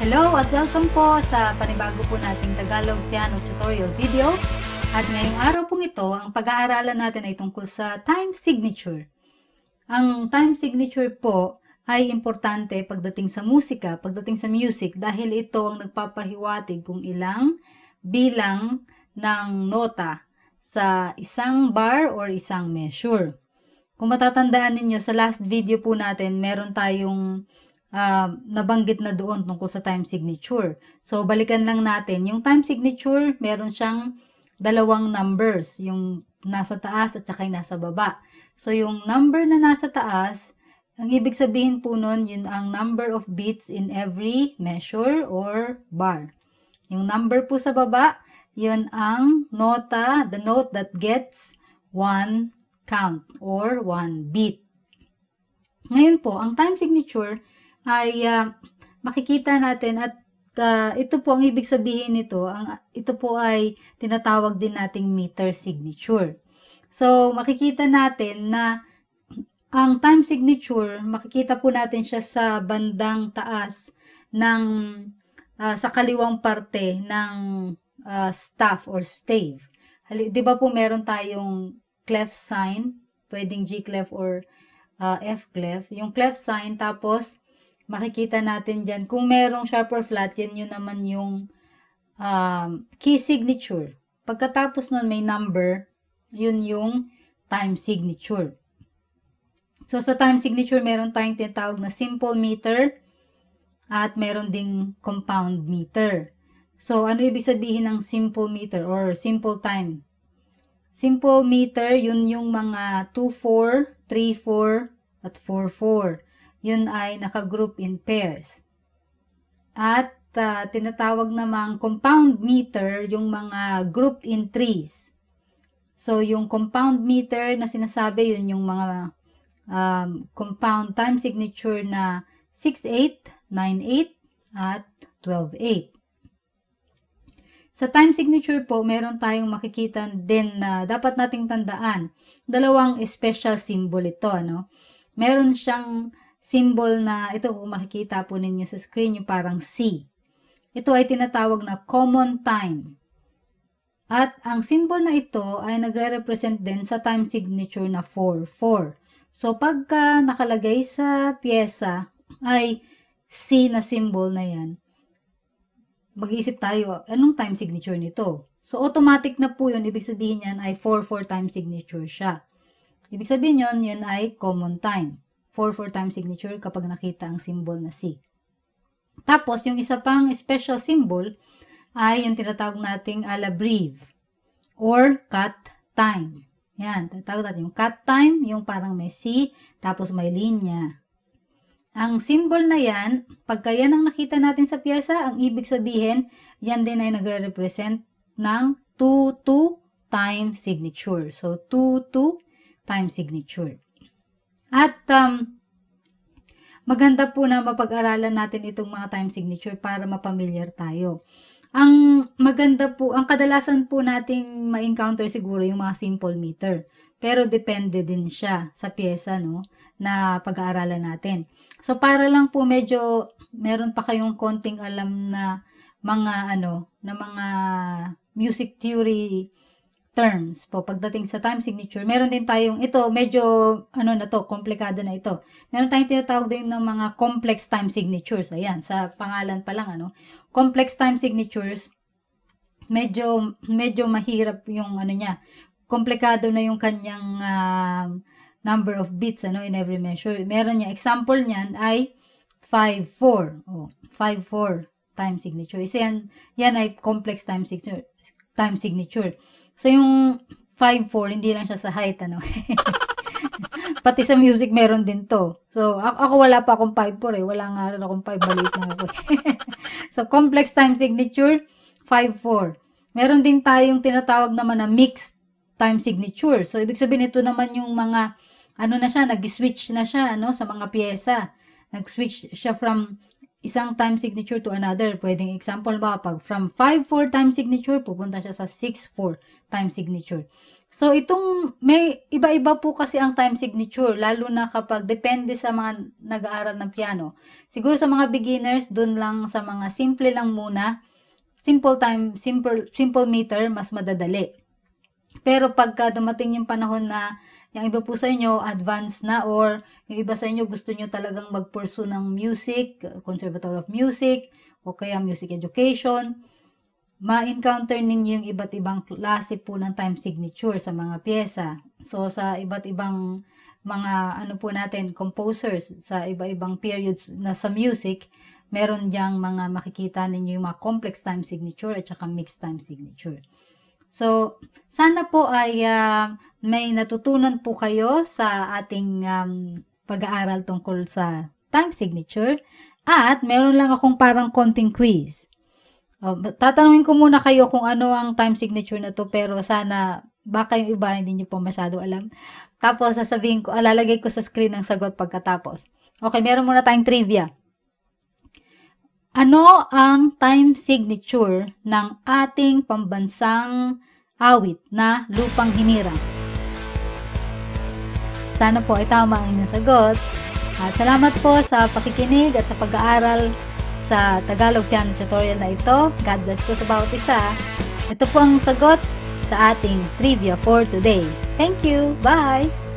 Hello at welcome po sa panibago po nating Tagalog Piano tutorial video. At ngayong araw pong ito, ang pag-aaralan natin ay tungkol sa time signature. Ang time signature po ay importante pagdating sa musika, pagdating sa music dahil ito ang nagpapahiwatig kung ilang bilang ng nota sa isang bar or isang measure. Kung matatandaan ninyo, sa last video po natin, meron tayong uh, nabanggit na doon tungkol sa time signature. So, balikan lang natin. Yung time signature, meron siyang dalawang numbers. Yung nasa taas at saka yung nasa baba. So, yung number na nasa taas, ang ibig sabihin po nun, yun ang number of beats in every measure or bar. Yung number po sa baba, yun ang nota, the note that gets one count or one beat. Ngayon po, ang time signature, ay uh, makikita natin at uh, ito po ang ibig sabihin nito, ang, ito po ay tinatawag din nating meter signature. So, makikita natin na ang time signature, makikita po natin siya sa bandang taas ng uh, sa kaliwang parte ng uh, staff or stave. Hali, 'Di ba po meron tayong clef sign, pwedeng G clef or uh, F clef. Yung clef sign tapos makikita natin dyan. Kung merong sharp or flat, yan yun naman yung um, key signature. Pagkatapos nun may number, yun yung time signature. So sa time signature, meron tayong tinatawag na simple meter at meron ding compound meter. So ano ibig sabihin ng simple meter or simple time? Simple meter, yun yung mga 2-4, 3-4, at 4-4 yun ay nakagroup in pairs. At uh, tinatawag namang compound meter yung mga grouped in trees. So yung compound meter na sinasabi yun yung mga um, compound time signature na 68, 98 at 128. Sa time signature po, meron tayong makikita din na dapat nating tandaan. Dalawang special symbol ito, ano? Meron siyang symbol na ito kung makikita po ninyo sa screen yung parang C. Ito ay tinatawag na common time. At ang symbol na ito ay nagre-represent din sa time signature na 4-4. So pagka nakalagay sa pyesa ay C na symbol na yan, mag-iisip tayo, anong time signature nito? So automatic na po yun, ibig sabihin yan ay 4-4 time signature siya. Ibig sabihin yun, yun ay common time. 4-4 time signature kapag nakita ang symbol na C. Tapos, yung isa pang special symbol ay yung tinatawag nating ala brief or cut time. Yan, tinatawag natin yung cut time, yung parang may C, tapos may linya. Ang symbol na yan, pagka yan ang nakita natin sa piyesa, ang ibig sabihin, yan din ay nagre-represent ng 2-2 time signature. So, 2-2 time signature. At um, maganda po na mapag-aralan natin itong mga time signature para mapamilyar tayo. Ang maganda po, ang kadalasan po nating ma-encounter siguro yung mga simple meter. Pero depende din siya sa pyesa no, na pag-aaralan natin. So para lang po medyo meron pa kayong konting alam na mga ano, na mga music theory terms po pagdating sa time signature. Meron din tayong ito, medyo ano na to, komplikado na ito. Meron tayong tinatawag din ng mga complex time signatures. Ayan, sa pangalan pa lang ano. Complex time signatures, medyo medyo mahirap yung ano niya. Komplikado na yung kanyang uh, number of bits ano in every measure. Meron niya example niyan ay 54. Oh, 54 time signature. Isa yan, yan ay complex time signature. Time signature So, yung 5'4", hindi lang siya sa height, ano. Pati sa music, meron din to. So, ako wala pa akong 5'4", eh. Wala nga rin akong 5, maliit na ako. Eh. so, complex time signature, 5'4". Meron din tayong tinatawag naman na mixed time signature. So, ibig sabihin ito naman yung mga, ano na siya, nag-switch na siya, ano, sa mga pyesa. Nag-switch siya from isang time signature to another. Pwedeng example ba, pag from 5-4 time signature, pupunta siya sa 6-4 time signature. So, itong may iba-iba po kasi ang time signature, lalo na kapag depende sa mga nag-aaral ng piano. Siguro sa mga beginners, dun lang sa mga simple lang muna, simple time, simple, simple meter, mas madadali. Pero pagka dumating yung panahon na yung iba po sa inyo, advanced na or yung iba sa inyo gusto nyo talagang magpursu ng music, conservatory of music, o kaya music education. Ma-encounter ninyo yung iba't ibang klase po ng time signature sa mga pyesa. So, sa iba't ibang mga ano po natin, composers sa iba-ibang periods na sa music, meron diyang mga makikita ninyo yung mga complex time signature at saka mixed time signature. So, sana po ay uh, may natutunan po kayo sa ating um, pag-aaral tungkol sa time signature. At meron lang akong parang konting quiz. Oh, tatanungin ko muna kayo kung ano ang time signature na to pero sana baka yung iba hindi nyo po masyado alam. Tapos sasabihin ko, alalagay ah, ko sa screen ang sagot pagkatapos. Okay, meron muna tayong trivia. Ano ang time signature ng ating pambansang awit na lupang hinirang? Sana po ay tama ang inyong sagot. At salamat po sa pakikinig at sa pag-aaral sa Tagalog Piano Tutorial na ito. God bless po sa bawat isa. Ito po ang sagot sa ating trivia for today. Thank you! Bye!